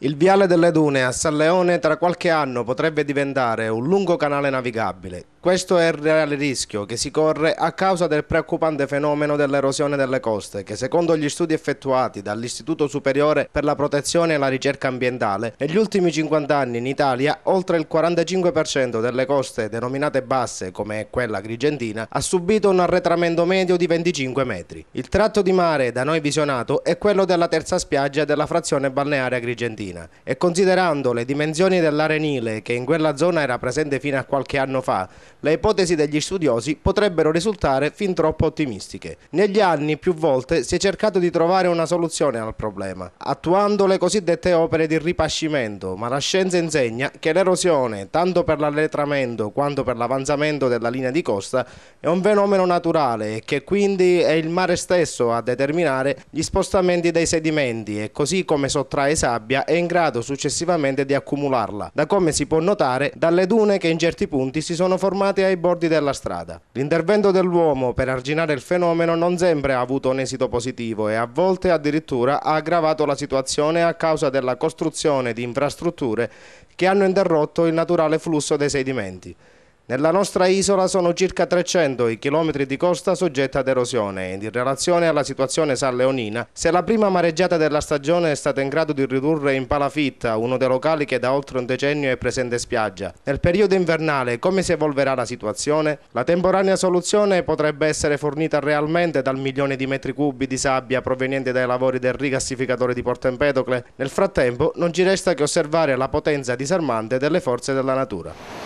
Il viale delle dune a San Leone tra qualche anno potrebbe diventare un lungo canale navigabile, questo è il reale rischio che si corre a causa del preoccupante fenomeno dell'erosione delle coste che secondo gli studi effettuati dall'Istituto Superiore per la Protezione e la Ricerca Ambientale negli ultimi 50 anni in Italia oltre il 45% delle coste denominate basse come quella grigentina ha subito un arretramento medio di 25 metri. Il tratto di mare da noi visionato è quello della terza spiaggia della frazione balneare grigentina e considerando le dimensioni dell'arenile che in quella zona era presente fino a qualche anno fa le ipotesi degli studiosi potrebbero risultare fin troppo ottimistiche. Negli anni più volte si è cercato di trovare una soluzione al problema, attuando le cosiddette opere di ripascimento, ma la scienza insegna che l'erosione, tanto per l'alletramento quanto per l'avanzamento della linea di costa, è un fenomeno naturale e che quindi è il mare stesso a determinare gli spostamenti dei sedimenti e così come sottrae sabbia è in grado successivamente di accumularla, da come si può notare dalle dune che in certi punti si sono formate fermate ai bordi della strada. L'intervento dell'uomo per arginare il fenomeno non sempre ha avuto un esito positivo e a volte addirittura ha aggravato la situazione a causa della costruzione di infrastrutture che hanno interrotto il naturale flusso dei sedimenti. Nella nostra isola sono circa 300 i chilometri di costa soggetta ad erosione ed in relazione alla situazione salleonina, se la prima mareggiata della stagione è stata in grado di ridurre in palafitta uno dei locali che da oltre un decennio è presente spiaggia, nel periodo invernale come si evolverà la situazione? La temporanea soluzione potrebbe essere fornita realmente dal milione di metri cubi di sabbia proveniente dai lavori del rigassificatore di Porto Empedocle. Nel frattempo non ci resta che osservare la potenza disarmante delle forze della natura.